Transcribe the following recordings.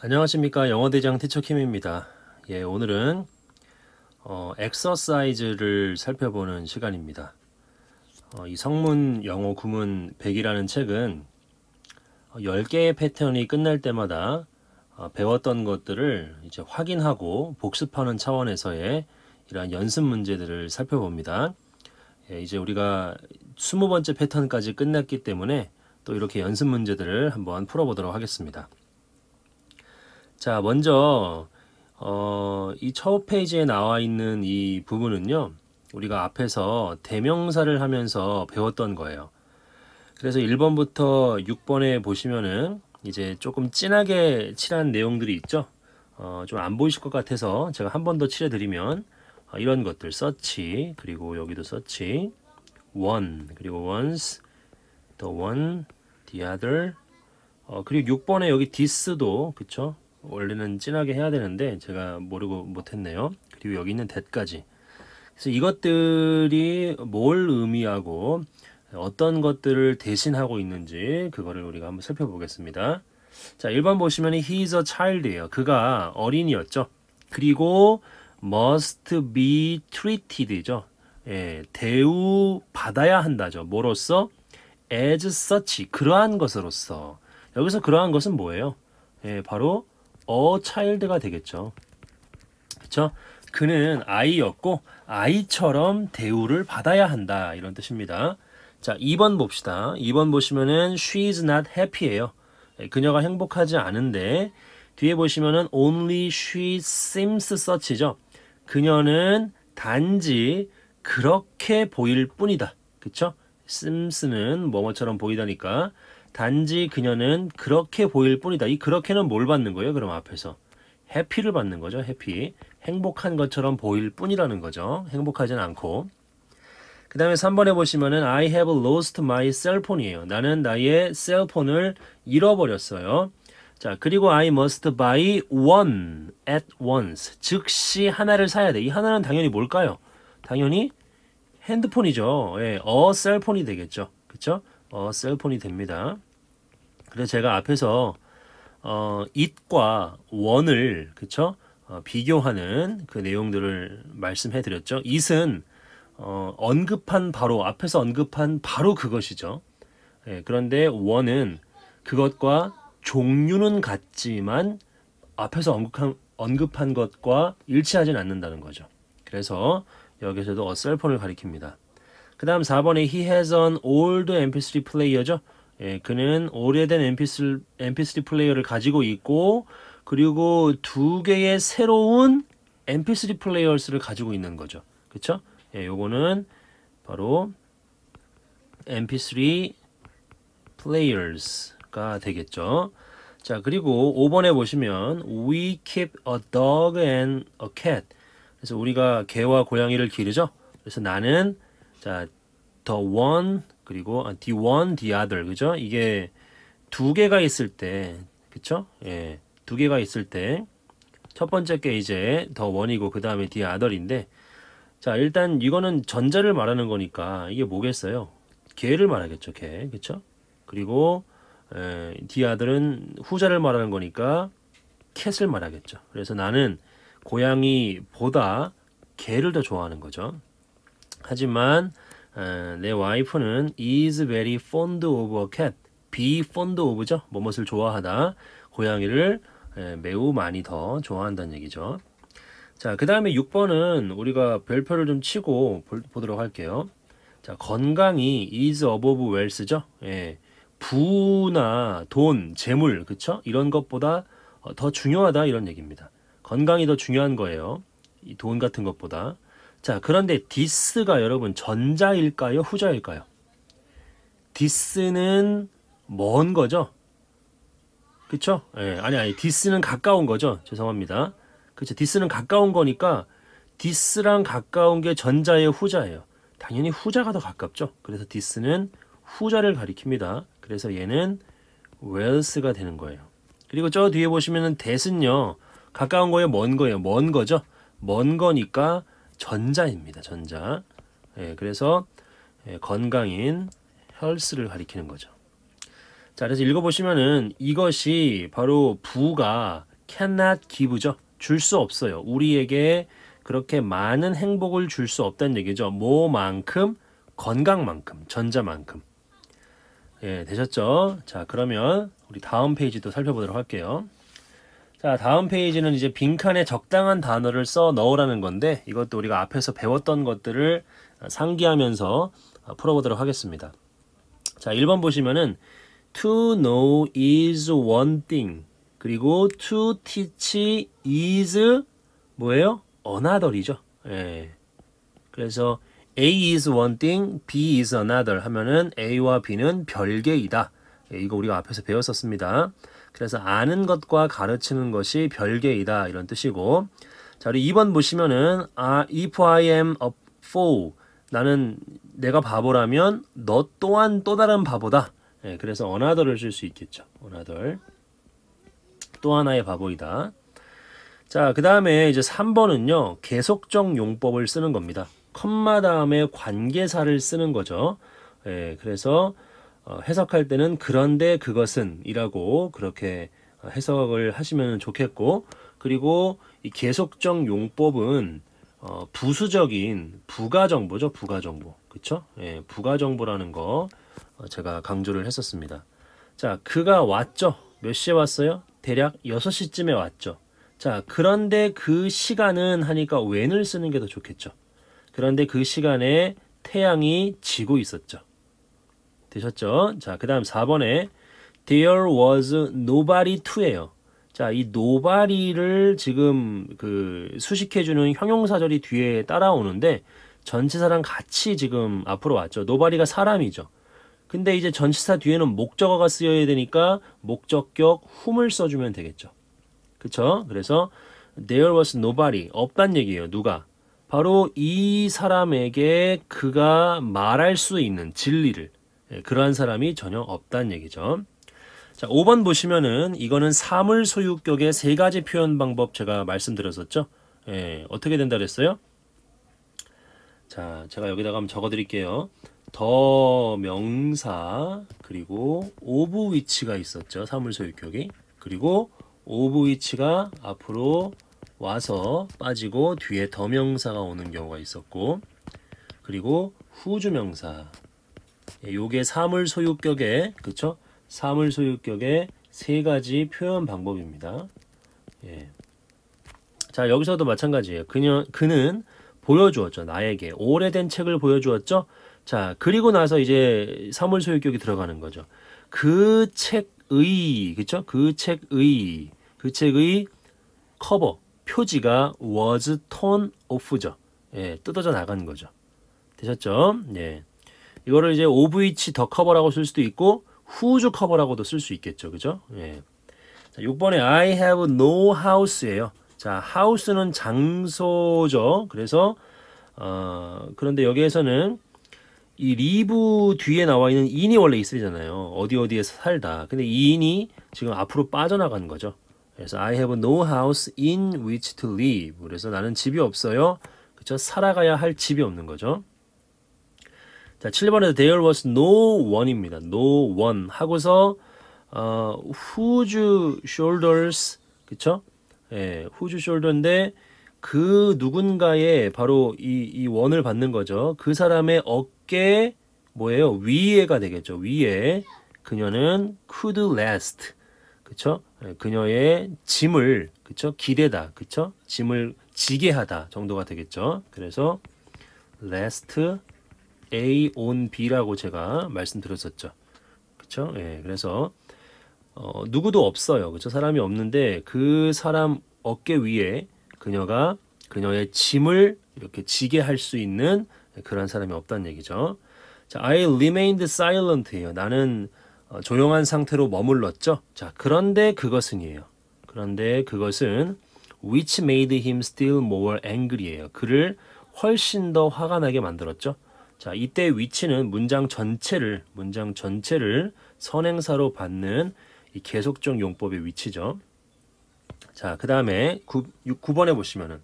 안녕하십니까 영어대장 티처킴입니다 예 오늘은 어, 엑서사이즈를 살펴보는 시간입니다 어, 이 성문 영어 구문 100이라는 책은 10개의 어, 패턴이 끝날 때마다 어, 배웠던 것들을 이제 확인하고 복습하는 차원에서의 이러한 연습 문제들을 살펴봅니다 예, 이제 우리가 20번째 패턴까지 끝났기 때문에 또 이렇게 연습 문제들을 한번 풀어보도록 하겠습니다 자, 먼저 어, 이첫 페이지에 나와 있는 이 부분은요. 우리가 앞에서 대명사를 하면서 배웠던 거예요. 그래서 1번부터 6번에 보시면은 이제 조금 진하게 칠한 내용들이 있죠. 어, 좀 안 보이실 것 같아서 제가 한 번 더 칠해드리면 어, 이런 것들 서치 그리고 여기도 서치 one 그리고 once the one the other 어, 그리고 6번에 여기 this도 그쵸 원래는 진하게 해야 되는데 제가 모르고 못했네요. 그리고 여기 있는 데까지 그래서 이것들이 뭘 의미하고 어떤 것들을 대신하고 있는지 그거를 우리가 한번 살펴보겠습니다. 자, 1번 보시면 he is a child예요. 그가 어린이였죠. 그리고 must be treated죠. 예, 대우 받아야 한다죠. 뭐로써 as such 그러한 것으로서 여기서 그러한 것은 뭐예요? 예, 바로 어 차일드가 되겠죠. 그쵸 그는 아이였고 아이처럼 대우를 받아야 한다 이런 뜻입니다. 자, 2번 봅시다. 2번 보시면은 she is not happy예요. 예, 그녀가 행복하지 않은데 뒤에 보시면은 only she seems such죠. 그녀는 단지 그렇게 보일 뿐이다. 그쵸? 심스는 뭐뭐처럼 보이다니까 단지 그녀는 그렇게 보일 뿐이다. 이 그렇게는 뭘 받는 거예요? 그럼 앞에서 해피를 받는 거죠. 해피. 행복한 것처럼 보일 뿐이라는 거죠. 행복하진 않고. 그 다음에 3번에 보시면은 I have lost my cell phone이에요. 나는 나의 셀폰을 잃어버렸어요. 자, 그리고 I must buy one at once. 즉시 하나를 사야 돼. 이 하나는 당연히 뭘까요? 당연히 핸드폰이죠. 예, 어 셀폰이 되겠죠. 그쵸? 어 셀폰이 됩니다. 그래서 제가 앞에서 어, it과 원을 그쵸 어, 비교하는 그 내용들을 말씀해 드렸죠. it은 어, 언급한 바로 앞에서 언급한 바로 그것이죠. 예, 그런데 o 은 그것과 종류는 같지만 앞에서 언급한, 언급한 것과 일치하진 않는다는 거죠. 그래서 여기서도 어셀폰을 가리킵니다. 그 다음 4번에 he has an old mp3 player죠. 예, 그는 오래된 MP3, MP3 플레이어를 가지고 있고 그리고 두 개의 새로운 MP3 플레이어스를 가지고 있는 거죠. 그쵸? 예, 요거는 바로 MP3 p l a y e 가 되겠죠. 자, 그리고 5번에 보시면 we keep a dog and a cat. 그래서 우리가 개와 고양이를 기르죠. 그래서 나는 자, the one 그리고 아, D1, D other 그죠? 이게 두 개가 있을 때 그쵸? 예, 두 개가 있을 때 첫 번째 게 이제 더 원이고 그 다음에 D other인데 자 일단 이거는 전자를 말하는 거니까 이게 뭐겠어요? 개를 말하겠죠, 개 그쵸? 그리고 에, D other은 후자를 말하는 거니까 캣을 말하겠죠. 그래서 나는 고양이보다 개를 더 좋아하는 거죠. 하지만 내 와이프는 is very fond of a cat. be fond of죠. 뭐, 무엇을 좋아하다. 고양이를 예, 매우 많이 더 좋아한다는 얘기죠. 자, 그 다음에 6번은 우리가 별표를 좀 치고 볼, 보도록 할게요. 자, 건강이 is above wealth죠. 예. 부나 돈, 재물, 그쵸? 이런 것보다 어, 더 중요하다 이런 얘기입니다. 건강이 더 중요한 거예요. 이 돈 같은 것보다. 자, 그런데 디스가 여러분 전자일까요? 후자일까요? 디스는 먼 거죠? 그쵸? 예, 아니, 아니, 디스는 가까운 거죠? 죄송합니다. 그쵸? 디스는 가까운 거니까 디스랑 가까운 게 전자의 후자예요. 당연히 후자가 더 가깝죠? 그래서 디스는 후자를 가리킵니다. 그래서 얘는 웰스가 되는 거예요. 그리고 저 뒤에 보시면은 대은요 가까운 거예요? 먼 거예요? 먼 거죠? 먼 거니까 전자입니다. 전자. 예, 그래서 예, 건강인 헬스를 가리키는 거죠. 자, 그래서 읽어보시면은 이것이 바로 부가 cannot give죠. 줄 수 없어요. 우리에게 그렇게 많은 행복을 줄 수 없다는 얘기죠. 뭐만큼? 건강만큼, 전자만큼. 예, 되셨죠? 자, 그러면 우리 다음 페이지도 살펴보도록 할게요. 자, 다음 페이지는 이제 빈칸에 적당한 단어를 써 넣으라는 건데 이것도 우리가 앞에서 배웠던 것들을 상기하면서 풀어보도록 하겠습니다. 자, 1번 보시면은 to know is one thing 그리고 to teach is 뭐예요? another이죠. 예. 그래서 A is one thing, B is another 하면은 A와 B는 별개이다. 예, 이거 우리가 앞에서 배웠었습니다. 그래서 아는 것과 가르치는 것이 별개이다 이런 뜻이고 자 우리 2번 보시면은 아, if I am a fool 나는 내가 바보라면 너 또한 또 다른 바보다 예, 그래서 어나더를 쓸 수 있겠죠 어나더 또 하나의 바보이다 자 그 다음에 이제 3번은요 계속적 용법을 쓰는 겁니다 컴마 다음에 관계사를 쓰는 거죠 예, 그래서 어, 해석할 때는 그런데 그것은이라고 그렇게 해석을 하시면 좋겠고 그리고 이 계속적 용법은 어, 부수적인 부가 정보죠 부가 정보 그쵸 예 부가 정보라는 거 어, 제가 강조를 했었습니다 자 그가 왔죠 몇 시에 왔어요 대략 6시쯤에 왔죠 자 그런데 그 시간은 하니까 웬을 쓰는 게 더 좋겠죠 그런데 그 시간에 태양이 지고 있었죠 되셨죠? 자, 그 다음 4번에 There was nobody to예요. 자, 이 nobody를 지금 그 수식해주는 형용사절이 뒤에 따라오는데 전치사랑 같이 지금 앞으로 왔죠. nobody가 사람이죠. 근데 이제 전치사 뒤에는 목적어가 쓰여야 되니까 목적격 whom을 써주면 되겠죠. 그쵸? 그래서 there was nobody, 없단 얘기예요. 누가? 바로 이 사람에게 그가 말할 수 있는 진리를 예, 그러한 사람이 전혀 없다는 얘기죠. 자, 5번 보시면은 이거는 사물 소유격의 세 가지 표현 방법 제가 말씀드렸었죠. 예, 어떻게 된다 그랬어요? 자, 제가 여기다가 한번 적어 드릴게요. 더 명사 그리고 오브 위치가 있었죠. 사물 소유격이. 그리고 오브 위치가 앞으로 와서 빠지고 뒤에 더 명사가 오는 경우가 있었고 그리고 후주 명사 예, 요게 사물소유격의 그쵸? 사물소유격의 세 가지 표현 방법입니다. 예. 자 여기서도 마찬가지예요. 그녀 그는 보여주었죠 나에게 오래된 책을 보여주었죠. 자 그리고 나서 이제 사물소유격이 들어가는 거죠. 그 책의 그쵸? 그 책의 그 책의 커버 표지가 was torn off죠. 예, 뜯어져 나간 거죠. 되셨죠? 예. 이거를 이제 OVH 더 커버라고 쓸 수도 있고 후즈 커버라고도 쓸 수 있겠죠. 그죠? 예. 자, 6번에 I have no house예요. 자, house는 장소죠. 그래서 어, 그런데 여기에서는 이 리브 뒤에 나와 있는 인이 원래 있으잖아요. 어디 어디에서 살다. 근데 이 인이 지금 앞으로 빠져나간 거죠. 그래서 I have no house in which to live. 그래서 나는 집이 없어요. 그쵸? 살아가야 할 집이 없는 거죠. 자, 7번에서 there was no one입니다. no one 하고서 어, whose shoulders 그쵸? 예, whose shoulder인데 그 누군가의 바로 이, 이 원을 받는 거죠. 그 사람의 어깨 뭐예요? 위에가 되겠죠. 위에 그녀는 could last 그쵸? 예, 그녀의 짐을 그쵸? 기대다 그쵸? 짐을 지게 하다 정도가 되겠죠. 그래서 last A on B라고 제가 말씀드렸었죠. 그렇죠? 예, 그래서 어, 누구도 없어요. 그렇죠? 사람이 없는데 그 사람 어깨 위에 그녀가 그녀의 짐을 이렇게 지게 할 수 있는 그런 사람이 없다는 얘기죠. 자, I remained silent예요. 나는 어, 조용한 상태로 머물렀죠. 자, 그런데 그것은이에요. 그런데 그것은 which made him still more angry예요. 그를 훨씬 더 화가 나게 만들었죠. 자, 이때 위치는 문장 전체를 문장 전체를 선행사로 받는 이 계속적 용법의 위치죠. 자, 그다음에 9, 9번에 보시면은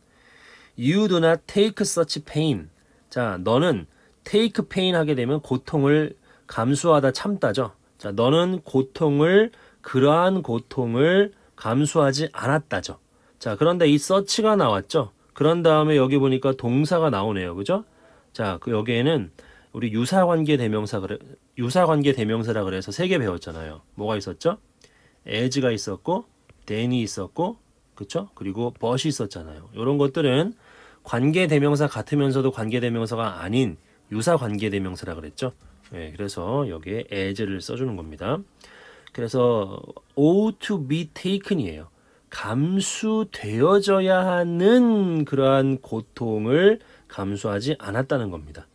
you do not take such pain. 자, 너는 take pain 하게 되면 고통을 감수하다 참다죠. 자, 너는 고통을 그러한 고통을 감수하지 않았다죠. 자, 그런데 이 서치가 나왔죠. 그런 다음에 여기 보니까 동사가 나오네요. 그죠? 자, 그 여기에는 우리 유사관계 대명사 그래 유사관계 대명사라 그래서 세 개 배웠잖아요. 뭐가 있었죠? as가 있었고 then이 있었고 그쵸? 그리고 but이 있었잖아요. 이런 것들은 관계 대명사 같으면서도 관계 대명사가 아닌 유사 관계 대명사라 그랬죠. 네, 그래서 여기에 as를 써주는 겁니다. 그래서 ought to be taken이에요. 감수되어져야 하는 그러한 고통을 감수하지 않았다는 겁니다.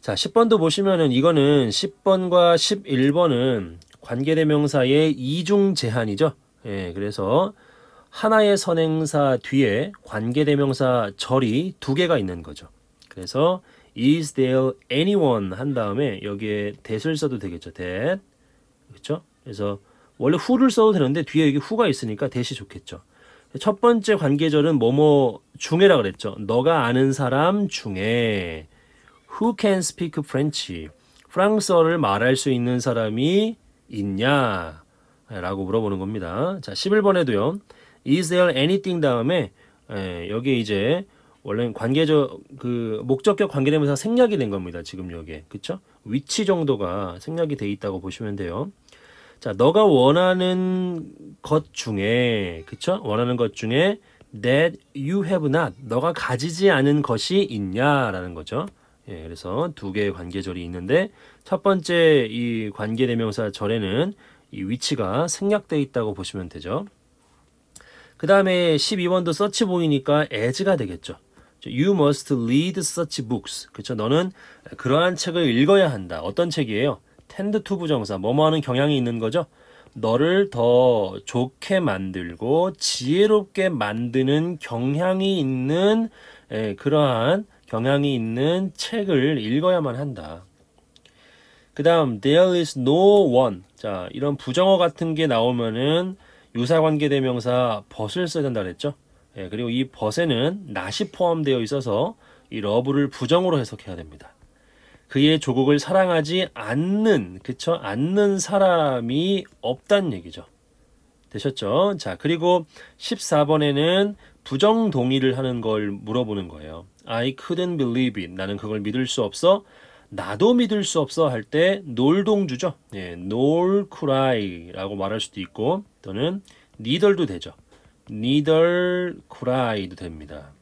자, 10번도 보시면은 이거는 10번과 11번은 관계대명사의 이중 제한이죠. 예, 그래서 하나의 선행사 뒤에 관계대명사 절이 두 개가 있는 거죠. 그래서 is there anyone 한 다음에 여기에 that을 써도 되겠죠. that. 그렇죠? 그래서 원래 후를 써도 되는데 뒤에 여기 후가 있으니까 대시 좋겠죠. 첫 번째 관계절은 뭐뭐 중에라 그랬죠. 너가 아는 사람 중에 who can speak French? 프랑스어를 말할 수 있는 사람이 있냐? 라고 물어보는 겁니다. 자, 11번에도요. is there anything 다음에 예, 여기 이제 원래는 관계적 그 목적격 관계대명사 생략이 된 겁니다. 지금 여기에. 그쵸 위치 정도가 생략이 돼 있다고 보시면 돼요. 자, 너가 원하는 것 중에, 그쵸? 원하는 것 중에 that you have not, 너가 가지지 않은 것이 있냐라는 거죠. 예, 그래서 두 개의 관계절이 있는데 첫 번째 이 관계대명사 절에는 이 위치가 생략되어 있다고 보시면 되죠. 그 다음에 12번도 서치 보이니까 as가 되겠죠. You must read such books. 그쵸 너는 그러한 책을 읽어야 한다. 어떤 책이에요? 텐드 투 부정사 뭐뭐하는 경향이 있는 거죠. 너를 더 좋게 만들고 지혜롭게 만드는 경향이 있는 에, 예, 그러한 경향이 있는 책을 읽어야만 한다. 그 다음 there is no one 자 이런 부정어 같은 게 나오면은 유사관계 대명사 벗을 써야 된다 그랬죠. 예, 그리고 이 벗에는 not이 포함되어 있어서 이 러브를 부정으로 해석해야 됩니다. 그의 조국을 사랑하지 않는 그쵸 않는 사람이 없단 얘기죠. 되셨죠? 자, 그리고 14번에는 부정 동의를 하는 걸 물어보는 거예요. I couldn't believe it. 나는 그걸 믿을 수 없어. 나도 믿을 수 없어 할 때 놀동주죠. 예, nor c 라고 말할 수도 있고 또는 n e 도 되죠. n e i t h 도 됩니다.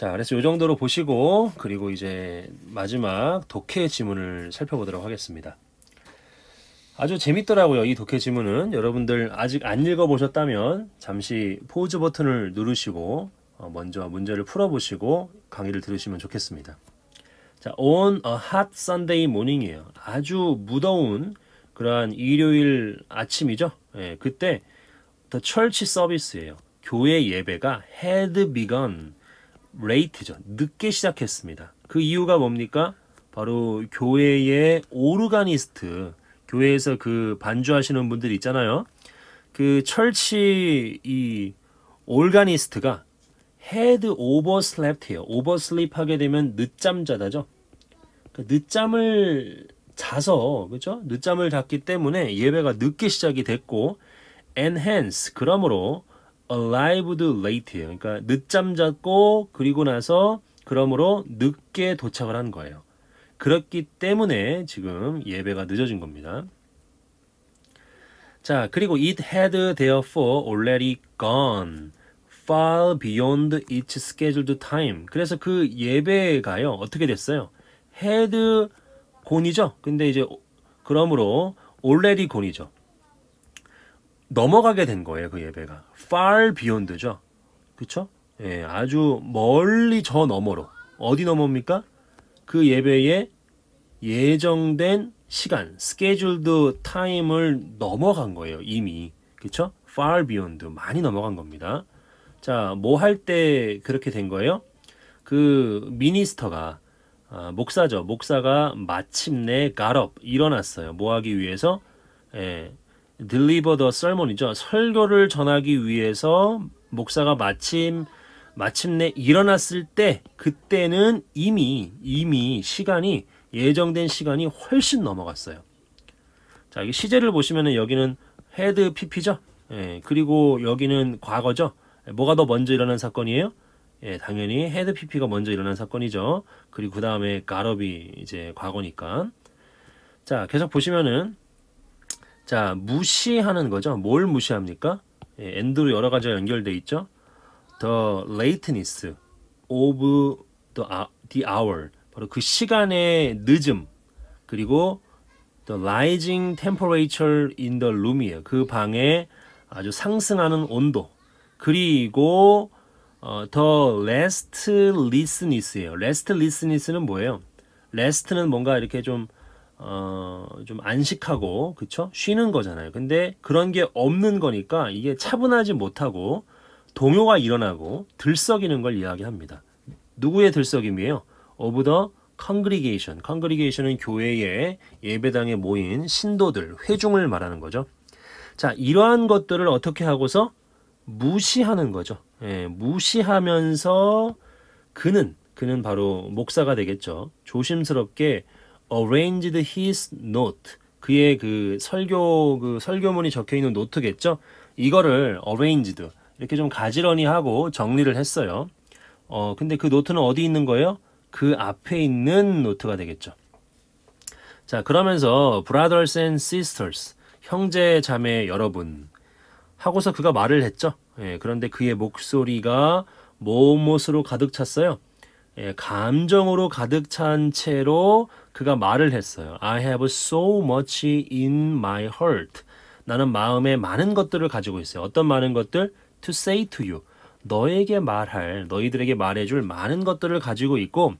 자, 그래서 이 정도로 보시고 그리고 이제 마지막 독해 지문을 살펴보도록 하겠습니다. 아주 재밌더라고요. 이 독해 지문은 여러분들 아직 안 읽어보셨다면 잠시 포즈 버튼을 누르시고 어, 먼저 문제를 풀어보시고 강의를 들으시면 좋겠습니다. 자, on a hot Sunday morning이에요. 아주 무더운 그러한 일요일 아침이죠. 예, 그때 the church 서비스예요. 교회 예배가 had begun 레이트죠. 늦게 시작했습니다. 그 이유가 뭡니까? 바로 교회의 오르가니스트, 교회에서 그 반주하시는 분들 있잖아요. 그 철치 이 올가니스트가 헤드 오버슬랩트예요. 오버슬립하게 되면 늦잠 자다죠. 그 그러니까 늦잠을 자서 그죠? 늦잠을 잤기 때문에 예배가 늦게 시작이 됐고 엔헨스 그러므로 arrived late예요. 그러니까 늦잠 잤고 그리고 나서 그러므로 늦게 도착을 한 거예요. 그렇기 때문에 지금 예배가 늦어진 겁니다. 자, 그리고 it had therefore already gone far beyond its scheduled time. 그래서 그 예배가요, 어떻게 됐어요? had 곤이죠? 근데 이제, 그러므로 already 곤이죠. 넘어가게 된 거예요. 그 예배가. far beyond죠. 그쵸? 예, 아주 멀리 저 너머로. 어디 너머입니까? 그 예배에 예정된 시간, 스케줄드 타임을 넘어간 거예요. 이미. 그쵸? far beyond. 많이 넘어간 겁니다. 자, 뭐 할 때 그렇게 된 거예요? 그 미니스터가 아, 목사죠. 목사가 마침내 가럽 일어났어요. 뭐 하기 위해서 예, deliver the sermon이죠. 설교를 전하기 위해서 목사가 마침 마침내 일어났을 때 그때는 이미 이미 시간이 예정된 시간이 훨씬 넘어갔어요. 자, 이 시제를 보시면은 여기는 헤드 PP죠. 예, 그리고 여기는 과거죠. 예, 뭐가 더 먼저 일어난 사건이에요? 예, 당연히 헤드 PP가 먼저 일어난 사건이죠. 그리고 그 다음에 가럽이 이제 과거니까. 자, 계속 보시면은 자, 무시하는 거죠. 뭘 무시합니까? 예, and로 여러 가지가 연결돼 있죠. The lateness of the, the hour. 바로 그 시간의 늦음. 그리고 the rising temperature in the room이에요. 그 방에 아주 상승하는 온도. 그리고 어, the restlessness예요. restlessness는 뭐예요? rest는 뭔가 이렇게 좀 어, 좀 안식하고, 그쵸? 쉬는 거잖아요. 근데 그런 게 없는 거니까 이게 차분하지 못하고 동요가 일어나고 들썩이는 걸 이야기합니다. 누구의 들썩임이에요? of t 컨그리게이션 컨그리게이션은 교회의 예배당에 모인 신도들, 회중을 말하는 거죠. 자, 이러한 것들을 어떻게 하고서 무시하는 거죠. 예, 무시하면서 그는, 그는 바로 목사가 되겠죠. 조심스럽게 arranged his note 그의 그 설교 그 설교문이 적혀 있는 노트겠죠. 이거를 arranged 이렇게 좀 가지런히 하고 정리를 했어요. 어 근데 그 노트는 어디 있는 거예요? 그 앞에 있는 노트가 되겠죠. 자 그러면서 brothers and sisters 형제 자매 여러분 하고서 그가 말을 했죠. 예, 그런데 그의 목소리가 무엇으로 가득 찼어요? 예, 감정으로 가득 찬 채로 그가 말을 했어요. I have so much in my heart. 나는 마음에 많은 것들을 가지고 있어요. 어떤 많은 것들? To say to you. 너에게 말할, 너희들에게 말해줄 많은 것들을 가지고 있고,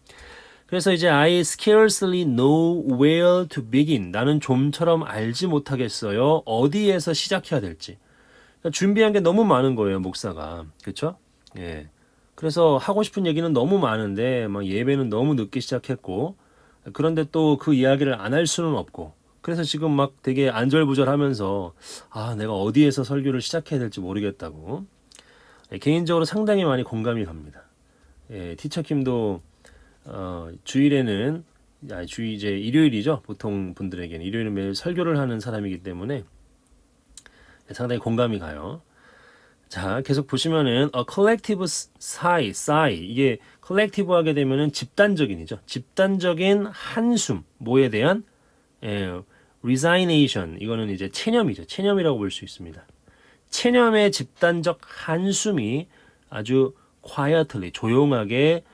그래서 이제 I scarcely know where to begin. 나는 좀처럼 알지 못하겠어요. 어디에서 시작해야 될지. 그러니까 준비한 게 너무 많은 거예요, 목사가. 그렇죠? 예. 그래서 하고 싶은 얘기는 너무 많은데 막 예배는 너무 늦게 시작했고 그런데 또 그 이야기를 안 할 수는 없고 그래서 지금 막 되게 안절부절하면서 아 내가 어디에서 설교를 시작해야 될지 모르겠다고 예, 개인적으로 상당히 많이 공감이 갑니다. 예, 티처킴도 어, 주일에는 아니, 주 이제 일요일이죠 보통 분들에게는 일요일은 매일 설교를 하는 사람이기 때문에 예, 상당히 공감이 가요. 자 계속 보시면은 a collective sigh, sigh 이게 컬렉티브 하게 되면은 집단적인이죠. 집단적인 한숨, 뭐에 대한 에, 예, resignation, 이거는 이제 체념이죠. 체념이라고 볼 수 있습니다. 체념의 집단적 한숨이 아주 quietly, 조용하게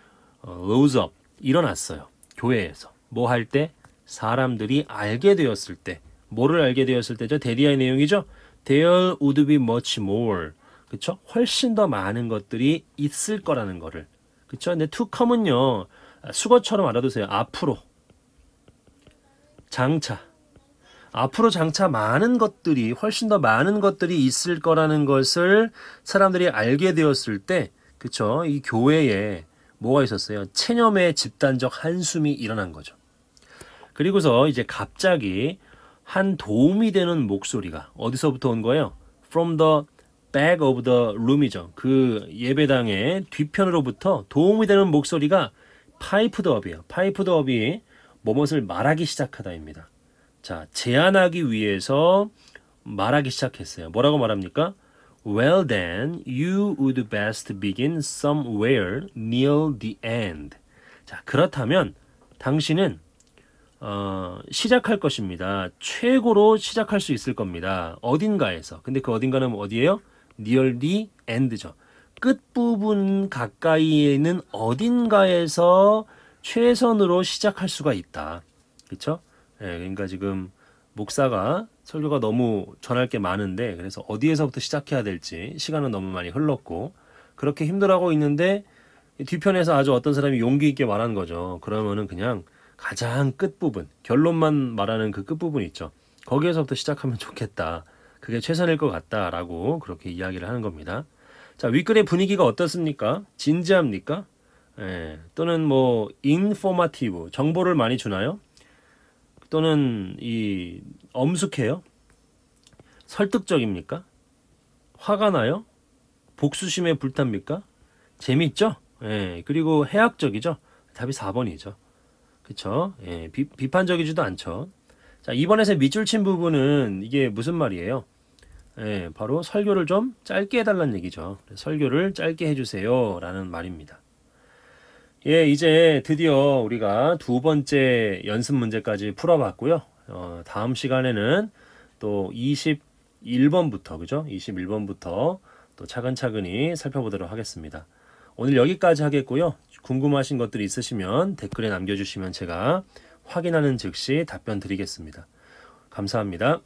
어, rose up, 일어났어요. 교회에서. 뭐 할 때? 사람들이 알게 되었을 때. 뭐를 알게 되었을 때죠? 데디아의 내용이죠? There would be much more. 그쵸? 훨씬 더 많은 것들이 있을 거라는 거를. 그쵸? 근데 to come은요. 수거처럼 알아두세요. 앞으로. 장차. 앞으로 장차 많은 것들이 훨씬 더 많은 것들이 있을 거라는 것을 사람들이 알게 되었을 때 그쵸? 이 교회에 뭐가 있었어요? 체념의 집단적 한숨이 일어난 거죠. 그리고서 이제 갑자기 한 도움이 되는 목소리가 어디서부터 온 거예요? From the back of the room이죠. 그 예배당의 뒤편으로부터 도움이 되는 목소리가 파이프 더업이에요. 파이프 더업이 무엇을 말하기 시작하다입니다. 자, 제안하기 위해서 말하기 시작했어요. 뭐라고 말합니까? Well then, you would best begin somewhere near the end. 자, 그렇다면 당신은 어, 시작할 것입니다. 최고로 시작할 수 있을 겁니다. 어딘가에서. 근데 그 어딘가는 어디예요? nearly end죠. 끝부분 가까이에 는 어딘가에서 최선으로 시작할 수가 있다. 그렇죠? 예, 그러니까 지금 목사가 설교가 너무 전할 게 많은데 그래서 어디에서부터 시작해야 될지 시간은 너무 많이 흘렀고 그렇게 힘들어하고 있는데 뒤편에서 아주 어떤 사람이 용기 있게 말한 거죠. 그러면은 그냥 가장 끝부분, 결론만 말하는 그 끝부분 있죠. 거기에서부터 시작하면 좋겠다. 그게 최선일 것 같다라고 그렇게 이야기를 하는 겁니다. 자, 윗글의 분위기가 어떻습니까? 진지합니까? 예, 또는 뭐 인포마티브, 정보를 많이 주나요? 또는 이 엄숙해요? 설득적입니까? 화가 나요? 복수심에 불탑니까? 재밌죠? 예, 그리고 해학적이죠? 답이 4번이죠. 그쵸? 예, 비, 비판적이지도 않죠. 자, 2번에서 밑줄 친 부분은 이게 무슨 말이에요? 예, 바로 설교를 좀 짧게 해달라는 얘기죠. 설교를 짧게 해주세요. 라는 말입니다. 예, 이제 드디어 우리가 두 번째 연습 문제까지 풀어봤고요. 어, 다음 시간에는 또 21번부터, 그죠? 21번부터 또 차근차근히 살펴보도록 하겠습니다. 오늘 여기까지 하겠고요. 궁금하신 것들이 있으시면 댓글에 남겨주시면 제가 확인하는 즉시 답변 드리겠습니다. 감사합니다.